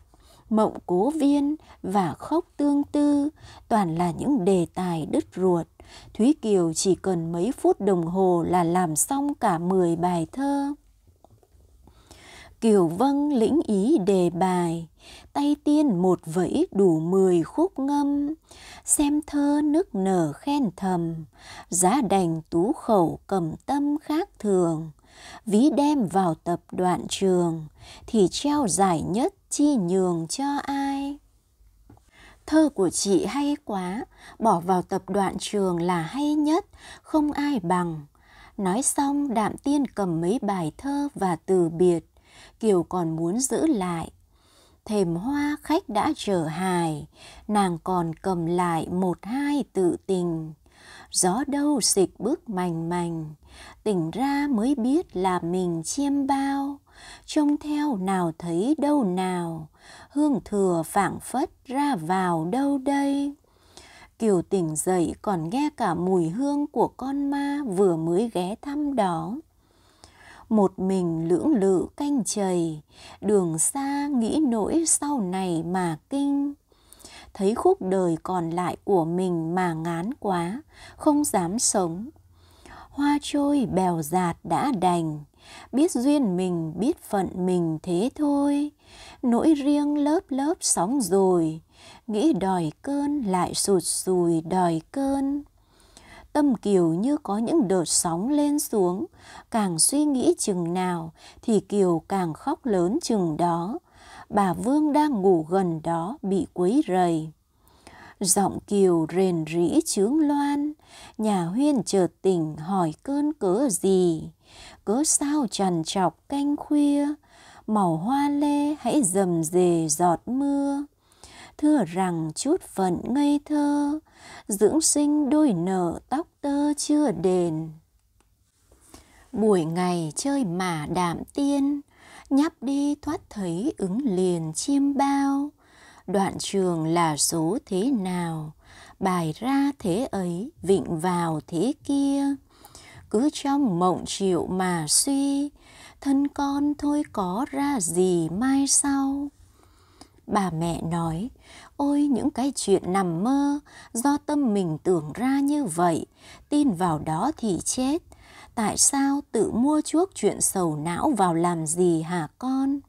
mộng cố viên và khóc tương tư toàn là những đề tài đứt ruột. Thúy Kiều chỉ cần mấy phút đồng hồ là làm xong cả 10 bài thơ. Kiều vâng lĩnh ý đề bài, tay tiên một vẫy đủ mười khúc ngâm, xem thơ nước nở khen thầm, giá đành tú khẩu cầm tâm khác thường. Ví đem vào tập đoạn trường, thì treo giải nhất chi nhường cho ai? Thơ của chị hay quá, bỏ vào tập đoạn trường là hay nhất, không ai bằng. Nói xong, đạm tiên cầm mấy bài thơ và từ biệt Kiều còn muốn giữ lại. Thềm hoa khách đã trở hài, nàng còn cầm lại một hai tự tình. Gió đâu xịt bước mành mành, tỉnh ra mới biết là mình chiêm bao. Trông theo nào thấy đâu nào, hương thừa phảng phất ra vào đâu đây. Kiều tỉnh dậy còn nghe cả mùi hương của con ma vừa mới ghé thăm đó một mình lưỡng lự canh trời đường xa nghĩ nỗi sau này mà kinh thấy khúc đời còn lại của mình mà ngán quá không dám sống hoa trôi bèo dạt đã đành biết duyên mình biết phận mình thế thôi nỗi riêng lớp lớp sóng rồi nghĩ đòi cơn lại sụt sùi đòi cơn Tâm Kiều như có những đợt sóng lên xuống, càng suy nghĩ chừng nào thì Kiều càng khóc lớn chừng đó. Bà Vương đang ngủ gần đó bị quấy rầy. Giọng Kiều rền rĩ chướng loan, nhà huyên chợt tỉnh hỏi cơn cớ gì, cớ sao trằn trọc canh khuya, màu hoa lê hãy rầm rề giọt mưa thưa rằng chút phận ngây thơ dưỡng sinh đôi nở tóc tơ chưa đền buổi ngày chơi mà đạm tiên nhắp đi thoát thấy ứng liền chiêm bao đoạn trường là số thế nào bài ra thế ấy vịnh vào thế kia cứ trong mộng chịu mà suy thân con thôi có ra gì mai sau bà mẹ nói ôi những cái chuyện nằm mơ do tâm mình tưởng ra như vậy tin vào đó thì chết tại sao tự mua chuốc chuyện sầu não vào làm gì hả con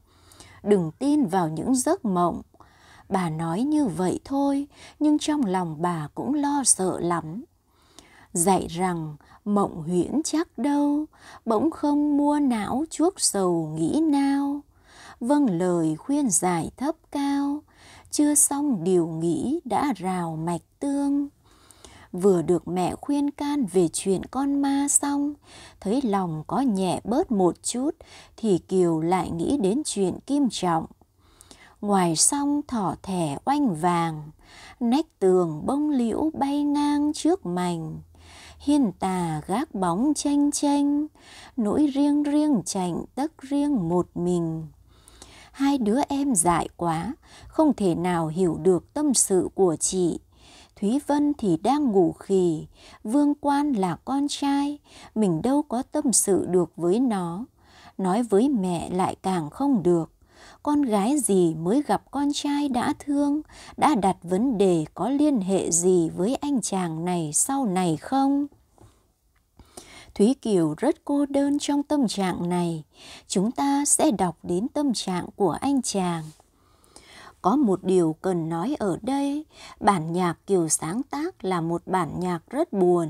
đừng tin vào những giấc mộng bà nói như vậy thôi nhưng trong lòng bà cũng lo sợ lắm dạy rằng mộng huyễn chắc đâu bỗng không mua não chuốc sầu nghĩ nao vâng lời khuyên giải thấp cao chưa xong điều nghĩ đã rào mạch tương vừa được mẹ khuyên can về chuyện con ma xong thấy lòng có nhẹ bớt một chút thì kiều lại nghĩ đến chuyện kim trọng ngoài sông thỏ thẻ oanh vàng nách tường bông liễu bay ngang trước mành hiên tà gác bóng tranh tranh nỗi riêng riêng chảnh tấc riêng một mình hai đứa em dại quá, không thể nào hiểu được tâm sự của chị. Thúy Vân thì đang ngủ khì, Vương Quan là con trai, mình đâu có tâm sự được với nó. Nói với mẹ lại càng không được. Con gái gì mới gặp con trai đã thương, đã đặt vấn đề có liên hệ gì với anh chàng này sau này không? Thúy Kiều rất cô đơn trong tâm trạng này. Chúng ta sẽ đọc đến tâm trạng của anh chàng. Có một điều cần nói ở đây, bản nhạc Kiều sáng tác là một bản nhạc rất buồn.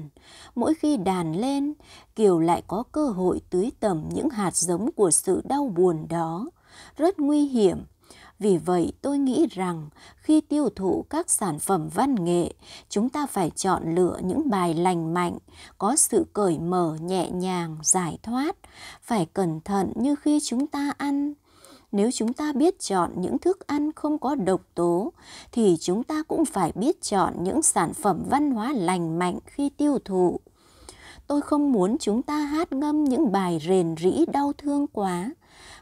Mỗi khi đàn lên, Kiều lại có cơ hội tưới tẩm những hạt giống của sự đau buồn đó. Rất nguy hiểm vì vậy, tôi nghĩ rằng khi tiêu thụ các sản phẩm văn nghệ, chúng ta phải chọn lựa những bài lành mạnh, có sự cởi mở nhẹ nhàng, giải thoát, phải cẩn thận như khi chúng ta ăn nếu chúng ta biết chọn những thức ăn không có độc tố thì chúng ta cũng phải biết chọn những sản phẩm văn hóa lành mạnh khi tiêu thụ tôi không muốn chúng ta hát ngâm những bài rền rĩ đau thương quá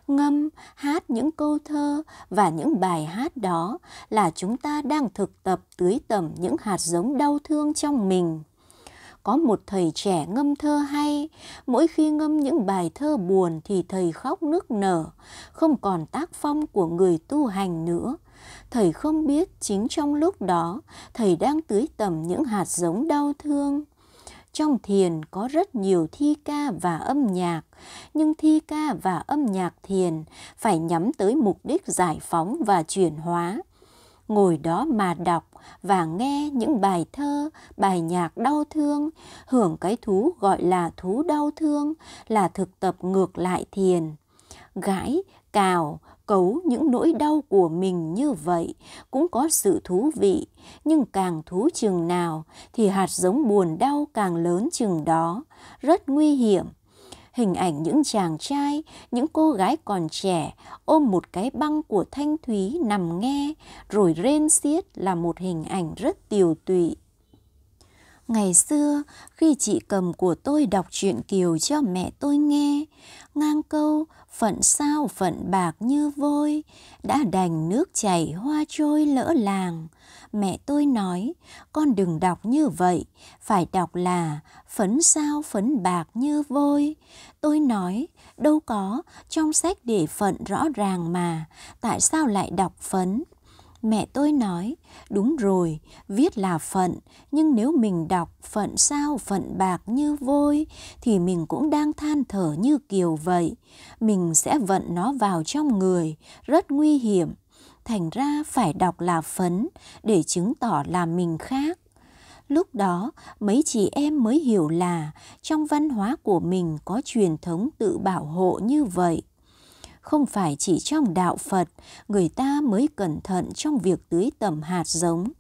ngâm, hát những câu thơ và những bài hát đó là chúng ta đang thực tập tưới tẩm những hạt giống đau thương trong mình. Có một thầy trẻ ngâm thơ hay, mỗi khi ngâm những bài thơ buồn thì thầy khóc nức nở, không còn tác phong của người tu hành nữa thầy không biết chính trong lúc đó thầy đang tưới tẩm những hạt giống đau thương trong thiền có rất nhiều thi ca và âm nhạc, nhưng thi ca và âm nhạc thiền phải nhắm tới mục đích giải phóng và chuyển hóa. Ngồi đó mà đọc và nghe những bài thơ, bài nhạc đau thương, hưởng cái thú gọi là thú đau thương là thực tập ngược lại thiền. Gãi, cào, cấu những nỗi đau của mình như vậy cũng có sự thú vị, nhưng càng thú chừng nào thì hạt giống buồn đau càng lớn chừng đó, rất nguy hiểm. Hình ảnh những chàng trai, những cô gái còn trẻ ôm một cái băng của Thanh Thúy nằm nghe rồi rên xiết là một hình ảnh rất tiều tụy. Ngày xưa, khi chị cầm của tôi đọc truyện Kiều cho mẹ tôi nghe, ngang câu phận sao phận bạc như vôi đã đành nước chảy hoa trôi lỡ làng mẹ tôi nói con đừng đọc như vậy phải đọc là phấn sao phấn bạc như vôi tôi nói đâu có trong sách để phận rõ ràng mà tại sao lại đọc phấn mẹ tôi nói đúng rồi viết là phận nhưng nếu mình đọc phận sao phận bạc như vôi thì mình cũng đang than thở như kiều vậy mình sẽ vận nó vào trong người rất nguy hiểm thành ra phải đọc là phấn để chứng tỏ là mình khác Lúc đó, mấy chị em mới hiểu là trong văn hóa của mình có truyền thống tự bảo hộ như vậy không phải chỉ trong đạo Phật người ta mới cẩn thận trong việc tưới tẩm hạt giống,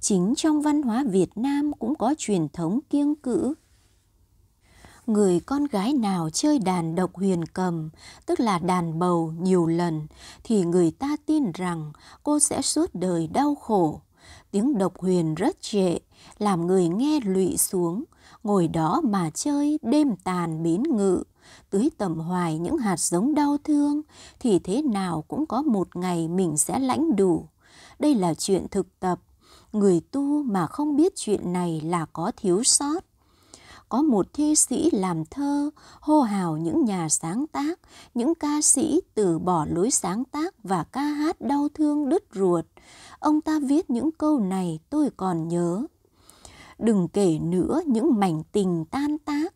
chính trong văn hóa Việt Nam cũng có truyền thống kiêng cữ. Người con gái nào chơi đàn độc huyền cầm, tức là đàn bầu nhiều lần, thì người ta tin rằng cô sẽ suốt đời đau khổ. Tiếng độc huyền rất trệ, làm người nghe lụy xuống, ngồi đó mà chơi đêm tàn bến ngự tưới tầm hoài những hạt giống đau thương thì thế nào cũng có một ngày mình sẽ lãnh đủ đây là chuyện thực tập người tu mà không biết chuyện này là có thiếu sót có một thi sĩ làm thơ hô hào những nhà sáng tác những ca sĩ từ bỏ lối sáng tác và ca hát đau thương đứt ruột ông ta viết những câu này tôi còn nhớ đừng kể nữa những mảnh tình tan tác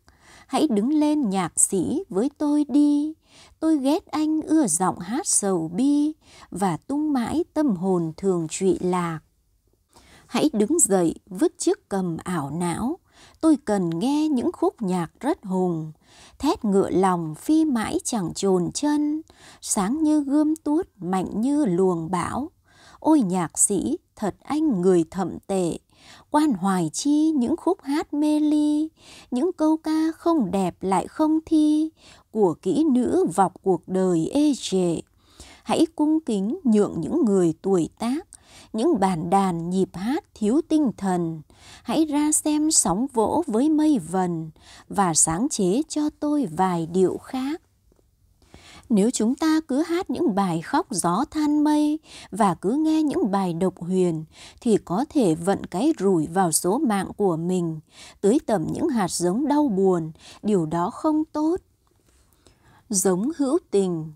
hãy đứng lên nhạc sĩ với tôi đi tôi ghét anh ưa giọng hát sầu bi và tung mãi tâm hồn thường trụy lạc hãy đứng dậy vứt chiếc cầm ảo não tôi cần nghe những khúc nhạc rất hùng thét ngựa lòng phi mãi chẳng chồn chân sáng như gươm tuốt mạnh như luồng bão ôi nhạc sĩ thật anh người thậm tệ Quan hoài chi những khúc hát mê ly, những câu ca không đẹp lại không thi, của kỹ nữ vọc cuộc đời ê chề. Hãy cung kính nhượng những người tuổi tác, những bản đàn nhịp hát thiếu tinh thần. Hãy ra xem sóng vỗ với mây vần và sáng chế cho tôi vài điệu khác nếu chúng ta cứ hát những bài khóc gió than mây và cứ nghe những bài độc huyền thì có thể vận cái rủi vào số mạng của mình, tưới tẩm những hạt giống đau buồn, điều đó không tốt. Giống hữu tình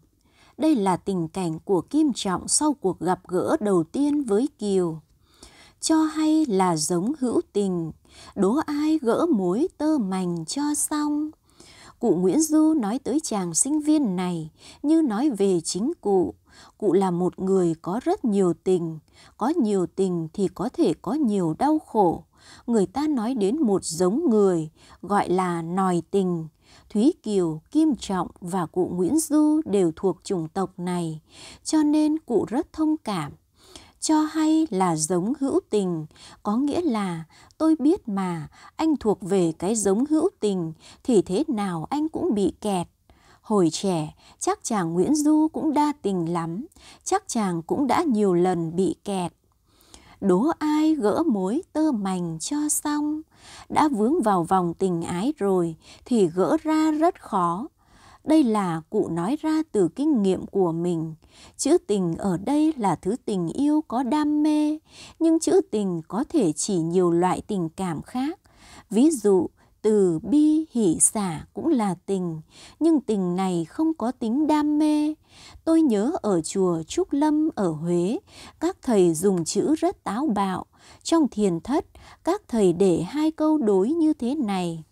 Đây là tình cảnh của Kim Trọng sau cuộc gặp gỡ đầu tiên với Kiều cho hay là giống hữu tình, đố ai gỡ mối tơ mành cho xong. Cụ Nguyễn Du nói tới chàng sinh viên này như nói về chính cụ. Cụ là một người có rất nhiều tình, có nhiều tình thì có thể có nhiều đau khổ. Người ta nói đến một giống người gọi là nòi tình. Thúy Kiều, Kim Trọng và cụ Nguyễn Du đều thuộc chủng tộc này, cho nên cụ rất thông cảm cho hay là giống hữu tình có nghĩa là tôi biết mà anh thuộc về cái giống hữu tình thì thế nào anh cũng bị kẹt hồi trẻ chắc chàng nguyễn du cũng đa tình lắm chắc chàng cũng đã nhiều lần bị kẹt đố ai gỡ mối tơ mành cho xong đã vướng vào vòng tình ái rồi thì gỡ ra rất khó đây là cụ nói ra từ kinh nghiệm của mình. Chữ tình ở đây là thứ tình yêu có đam mê, nhưng chữ tình có thể chỉ nhiều loại tình cảm khác. Ví dụ, từ bi hỷ xả cũng là tình nhưng tình này không có tính đam mê tôi nhớ ở chùa trúc lâm ở huế các thầy dùng chữ rất táo bạo trong thiền thất các thầy để hai câu đối như thế này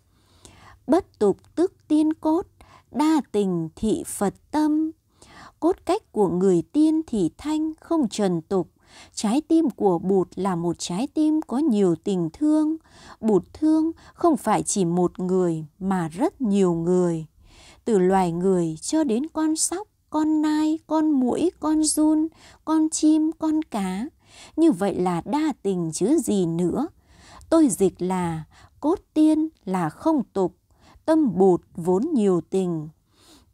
bất tục tức tiên cốt đa tình thị Phật tâm. Cốt cách của người tiên thì thanh không trần tục, trái tim của Bụt là một trái tim có nhiều tình thương. Bụt thương không phải chỉ một người mà rất nhiều người. Từ loài người cho đến con sóc, con nai, con muỗi, con giun con chim, con cá. Như vậy là đa tình chứ gì nữa. Tôi dịch là cốt tiên là không tục, tâm bụt vốn nhiều tình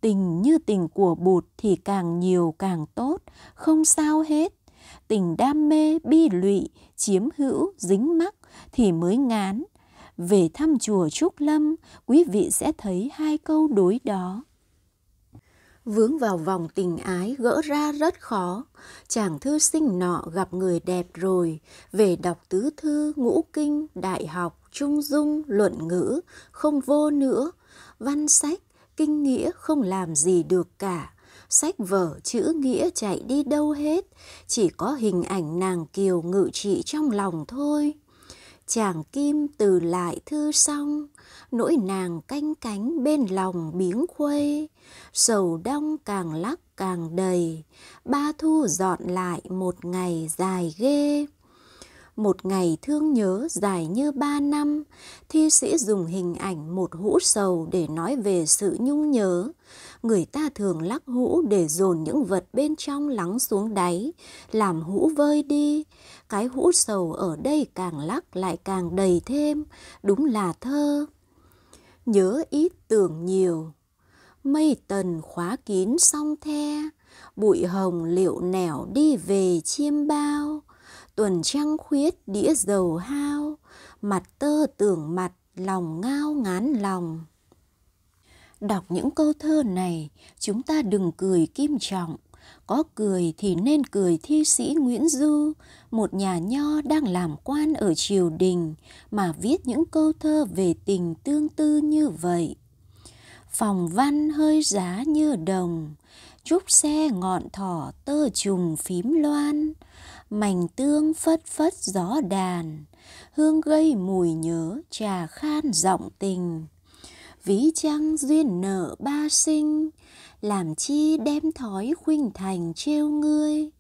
tình như tình của bụt thì càng nhiều càng tốt không sao hết tình đam mê bi lụy chiếm hữu dính mắc thì mới ngán về thăm chùa trúc lâm quý vị sẽ thấy hai câu đối đó vướng vào vòng tình ái gỡ ra rất khó chàng thư sinh nọ gặp người đẹp rồi về đọc tứ thư ngũ kinh đại học trung dung luận ngữ không vô nữa văn sách kinh nghĩa không làm gì được cả sách vở chữ nghĩa chạy đi đâu hết chỉ có hình ảnh nàng kiều ngự trị trong lòng thôi chàng kim từ lại thư xong nỗi nàng canh cánh bên lòng biếng khuây sầu đông càng lắc càng đầy ba thu dọn lại một ngày dài ghê một ngày thương nhớ dài như ba năm thi sĩ dùng hình ảnh một hũ sầu để nói về sự nhung nhớ người ta thường lắc hũ để dồn những vật bên trong lắng xuống đáy làm hũ vơi đi cái hũ sầu ở đây càng lắc lại càng đầy thêm đúng là thơ nhớ ít tưởng nhiều mây tần khóa kín song the bụi hồng liệu nẻo đi về chiêm bao tuần trăng khuyết đĩa dầu hao mặt tơ tưởng mặt lòng ngao ngán lòng đọc những câu thơ này chúng ta đừng cười kim trọng có cười thì nên cười thi sĩ nguyễn du một nhà nho đang làm quan ở triều đình mà viết những câu thơ về tình tương tư như vậy phòng văn hơi giá như đồng trúc xe ngọn thỏ tơ trùng phím loan mảnh tương phất phất gió đàn hương gây mùi nhớ trà khan giọng tình ví trăng duyên nợ ba sinh làm chi đem thói khuynh thành trêu ngươi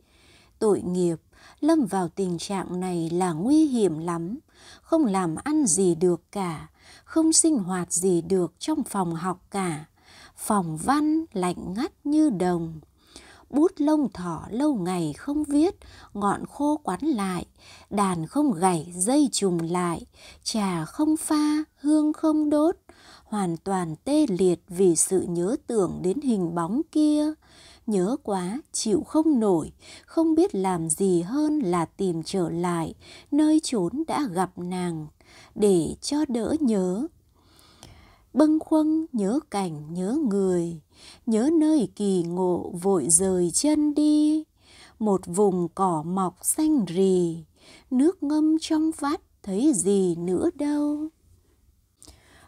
tội nghiệp lâm vào tình trạng này là nguy hiểm lắm không làm ăn gì được cả không sinh hoạt gì được trong phòng học cả phòng văn lạnh ngắt như đồng bút lông thỏ lâu ngày không viết ngọn khô quắn lại đàn không gảy dây trùng lại trà không pha hương không đốt hoàn toàn tê liệt vì sự nhớ tưởng đến hình bóng kia nhớ quá chịu không nổi không biết làm gì hơn là tìm trở lại nơi chốn đã gặp nàng để cho đỡ nhớ bâng khuâng nhớ cảnh nhớ người nhớ nơi kỳ ngộ vội rời chân đi một vùng cỏ mọc xanh rì nước ngâm trong vắt thấy gì nữa đâu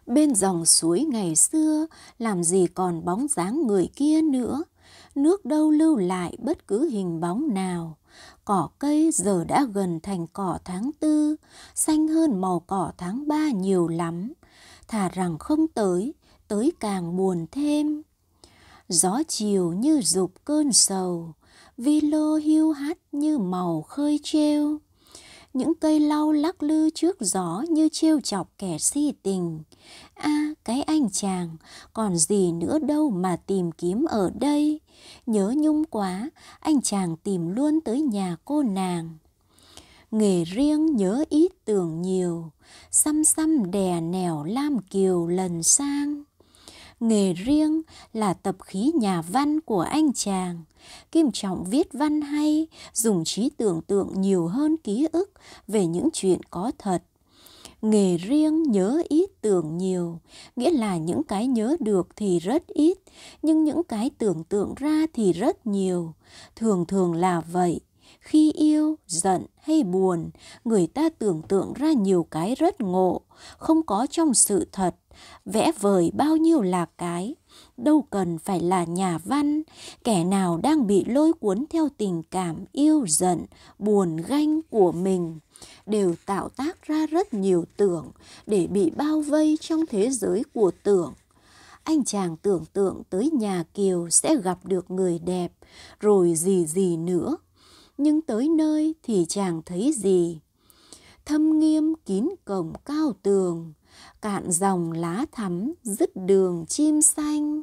bên dòng suối ngày xưa làm gì còn bóng dáng người kia nữa nước đâu lưu lại bất cứ hình bóng nào cỏ cây giờ đã gần thành cỏ tháng tư xanh hơn màu cỏ tháng ba nhiều lắm thà rằng không tới tới càng buồn thêm gió chiều như dục cơn sầu vi lô hiu hắt như màu khơi treo những cây lau lắc lư trước gió như trêu chọc kẻ si tình a à, cái anh chàng còn gì nữa đâu mà tìm kiếm ở đây nhớ nhung quá anh chàng tìm luôn tới nhà cô nàng nghề riêng nhớ ít tưởng nhiều xăm xăm đè nẻo lam kiều lần sang nghề riêng là tập khí nhà văn của anh chàng. Kim Trọng viết văn hay, dùng trí tưởng tượng nhiều hơn ký ức về những chuyện có thật. Nghề riêng nhớ ít tưởng nhiều, nghĩa là những cái nhớ được thì rất ít, nhưng những cái tưởng tượng ra thì rất nhiều. Thường thường là vậy, khi yêu giận hay buồn người ta tưởng tượng ra nhiều cái rất ngộ không có trong sự thật vẽ vời bao nhiêu là cái đâu cần phải là nhà văn kẻ nào đang bị lôi cuốn theo tình cảm yêu giận buồn ganh của mình đều tạo tác ra rất nhiều tưởng để bị bao vây trong thế giới của tưởng anh chàng tưởng tượng tới nhà kiều sẽ gặp được người đẹp rồi gì gì nữa nhưng tới nơi thì chàng thấy gì thâm nghiêm kín cổng cao tường cạn dòng lá thắm dứt đường chim xanh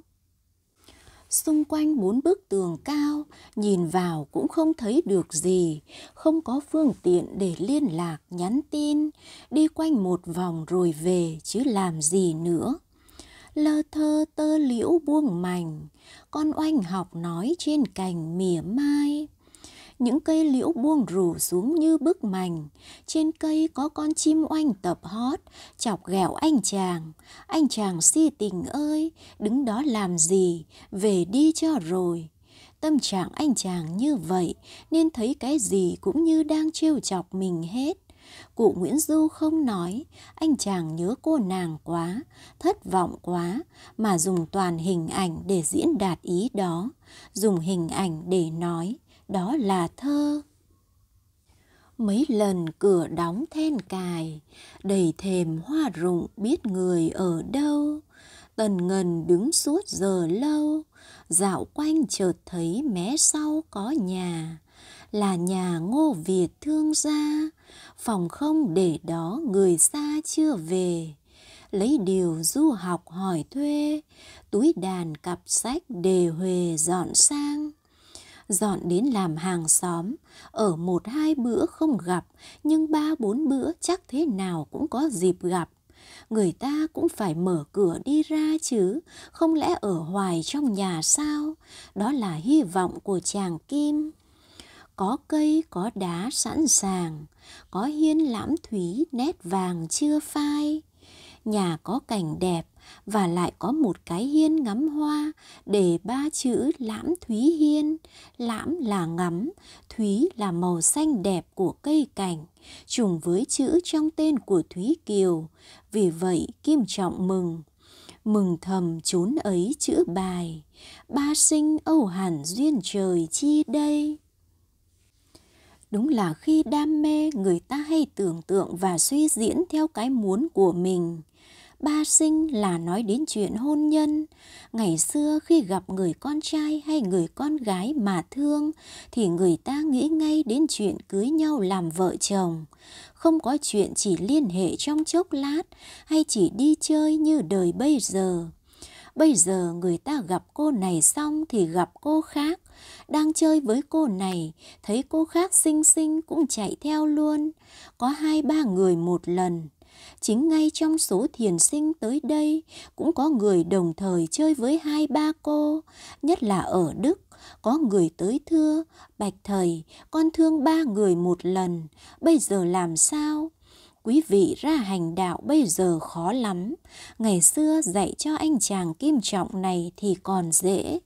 xung quanh bốn bức tường cao nhìn vào cũng không thấy được gì không có phương tiện để liên lạc nhắn tin đi quanh một vòng rồi về chứ làm gì nữa lơ thơ tơ liễu buông mảnh con oanh học nói trên cành mỉa mai những cây liễu buông rủ xuống như bức mành. Trên cây có con chim oanh tập hót, chọc ghẹo anh chàng. Anh chàng si tình ơi, đứng đó làm gì, về đi cho rồi. Tâm trạng anh chàng như vậy nên thấy cái gì cũng như đang trêu chọc mình hết. Cụ Nguyễn Du không nói, anh chàng nhớ cô nàng quá, thất vọng quá, mà dùng toàn hình ảnh để diễn đạt ý đó, dùng hình ảnh để nói đó là thơ mấy lần cửa đóng then cài đầy thềm hoa rụng biết người ở đâu tần ngần đứng suốt giờ lâu dạo quanh chợt thấy mé sau có nhà là nhà ngô việt thương gia phòng không để đó người xa chưa về lấy điều du học hỏi thuê túi đàn cặp sách đề huề dọn sang dọn đến làm hàng xóm, ở một hai bữa không gặp, nhưng ba bốn bữa chắc thế nào cũng có dịp gặp. Người ta cũng phải mở cửa đi ra chứ, không lẽ ở hoài trong nhà sao? Đó là hy vọng của chàng Kim có cây có đá sẵn sàng có hiên lãm thúy nét vàng chưa phai nhà có cảnh đẹp và lại có một cái hiên ngắm hoa để ba chữ lãm thúy hiên lãm là ngắm thúy là màu xanh đẹp của cây cảnh trùng với chữ trong tên của thúy kiều vì vậy kim trọng mừng mừng thầm chốn ấy chữ bài ba sinh âu hẳn duyên trời chi đây đúng là khi đam mê người ta hay tưởng tượng và suy diễn theo cái muốn của mình Ba sinh là nói đến chuyện hôn nhân. Ngày xưa khi gặp người con trai hay người con gái mà thương thì người ta nghĩ ngay đến chuyện cưới nhau làm vợ chồng. Không có chuyện chỉ liên hệ trong chốc lát hay chỉ đi chơi như đời bây giờ. Bây giờ người ta gặp cô này xong thì gặp cô khác, đang chơi với cô này, thấy cô khác xinh xinh cũng chạy theo luôn. Có hai ba người một lần, chính ngay trong số thiền sinh tới đây cũng có người đồng thời chơi với hai ba cô, nhất là ở Đức có người tới thưa, bạch thầy, con thương ba người một lần, bây giờ làm sao? Quý vị ra hành đạo bây giờ khó lắm, ngày xưa dạy cho anh chàng kim trọng này thì còn dễ.